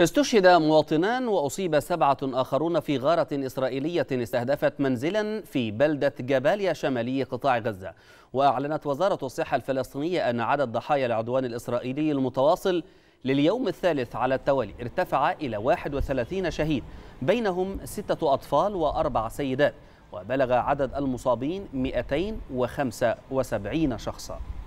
استشهد مواطنان وأصيب سبعة آخرون في غارة إسرائيلية استهدفت منزلا في بلدة جباليا شمالي قطاع غزة وأعلنت وزارة الصحة الفلسطينية أن عدد ضحايا العدوان الإسرائيلي المتواصل لليوم الثالث على التوالي ارتفع إلى 31 شهيد بينهم ستة أطفال وأربع سيدات وبلغ عدد المصابين 275 شخصاً